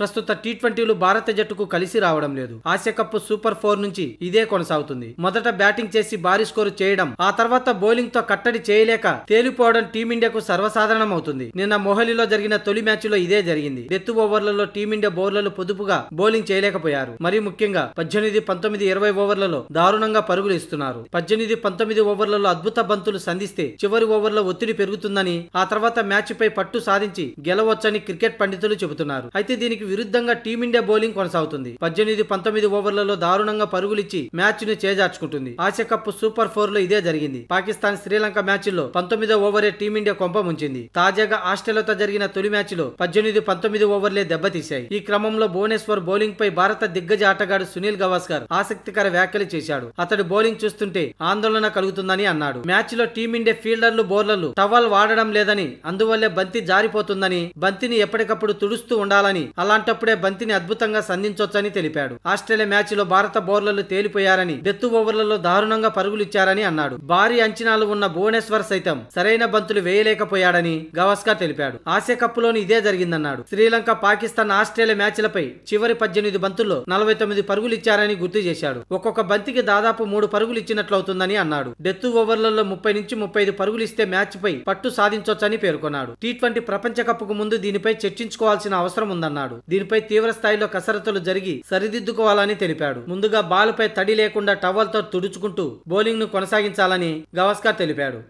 ప్రస్తుత టీ ట్వంటీలు భారత జట్టుకు కలిసి రావడం లేదు ఆసియా కప్ సూపర్ ఫోర్ నుంచి ఇదే కొనసాగుతుంది మొదట బ్యాటింగ్ చేసి భారీ స్కోరు చేయడం ఆ తర్వాత బౌలింగ్ తో కట్టడి చేయలేక తేలిపోవడం టీమిండియాకు సర్వసాధారణం అవుతుంది నిన్న మొహలిలో జరిగిన తొలి మ్యాచ్ లో ఇదే జరిగింది డెత్ ఓవర్లలో టీమిండియా బౌలర్లు పొదుపుగా బౌలింగ్ చేయలేకపోయారు మరి ముఖ్యంగా పద్దెనిమిది పంతొమ్మిది ఇరవై ఓవర్లలో దారుణంగా పరుగులు ఇస్తున్నారు పద్దెనిమిది పంతొమ్మిది ఓవర్లలో అద్భుత బంతులు సంధిస్తే చివరి ఓవర్లో ఒత్తిడి పెరుగుతుందని ఆ తర్వాత మ్యాచ్ పై పట్టు సాధించి గెలవచ్చని క్రికెట్ పండితులు చెబుతున్నారు అయితే దీనికి దీనికి విరుద్ధంగా టీమిండియా బౌలింగ్ కొనసాగుతుంది పద్దెనిమిది పంతొమ్మిది ఓవర్లలో దారుణంగా పరుగులిచ్చి మ్యాచ్ ను చేజార్చుకుంటుంది ఆసియా కప్ సూపర్ ఫోర్ లో ఇదే జరిగింది పాకిస్తాన్ శ్రీలంక మ్యాచ్ లో పంతొమ్మిదో ఓవరే టీమిండియా కొంప ముంచింది తాజాగా ఆస్ట్రేలియాతో జరిగిన తొలి మ్యాచ్ లో పద్దెనిమిది పంతొమ్మిది ఓవర్లే దెబ్బతీశాయి ఈ క్రమంలో భువనేశ్వర్ బౌలింగ్ పై భారత దిగ్గజ ఆటగాడు సునీల్ గవాస్కర్ ఆసక్తికర వ్యాఖ్యలు చేశాడు అతడు బౌలింగ్ చూస్తుంటే ఆందోళన కలుగుతుందని అన్నాడు మ్యాచ్ లో టీమిండియా ఫీల్డర్లు బౌలర్లు టవల్ వాడడం లేదని అందువల్లే బంతి జారిపోతుందని బంతిని ఎప్పటికప్పుడు తుడుస్తూ ఉండాలని అలా అలాంటప్పుడే బంతిని అద్భుతంగా సంధించొచ్చని తెలిపాడు ఆస్ట్రేలియా మ్యాచ్లో భారత బౌలర్లు తేలిపోయారని డెత్ ఓవర్లలో దారుణంగా పరుగులిచ్చారని అన్నాడు భారీ అంచనాలు ఉన్న భువనేశ్వర్ సైతం సరైన బంతులు వేయలేకపోయాడని గవాస్కర్ తెలిపాడు ఆసియా లోని ఇదే జరిగిందన్నాడు శ్రీలంక పాకిస్తాన్ ఆస్ట్రేలియా మ్యాచ్లపై చివరి పద్దెనిమిది బంతుల్లో నలభై తొమ్మిది పరుగులిచ్చారని గుర్తు చేశాడు ఒక్కొక్క బంతికి దాదాపు మూడు పరుగులు ఇచ్చినట్లవుతుందని అన్నాడు డెత్ ఓవర్లలో ముప్పై నుంచి ముప్పై ఐదు పరుగులిస్తే మ్యాచ్పై పట్టు సాధించొచ్చని పేర్కొన్నాడు టీ ట్వంటీ ప్రపంచ కప్కు ముందు దీనిపై చర్చించుకోవాల్సిన అవసరం ఉందన్నాడు దీనిపై తీవ్ర స్థాయిలో కసరత్తులు జరిగి సరిదిద్దుకోవాలని తెలిపాడు ముందుగా బాలుపై తడి లేకుండా టవల్తో తుడుచుకుంటూ బౌలింగ్ను కొనసాగించాలని గవస్కర్ తెలిపాడు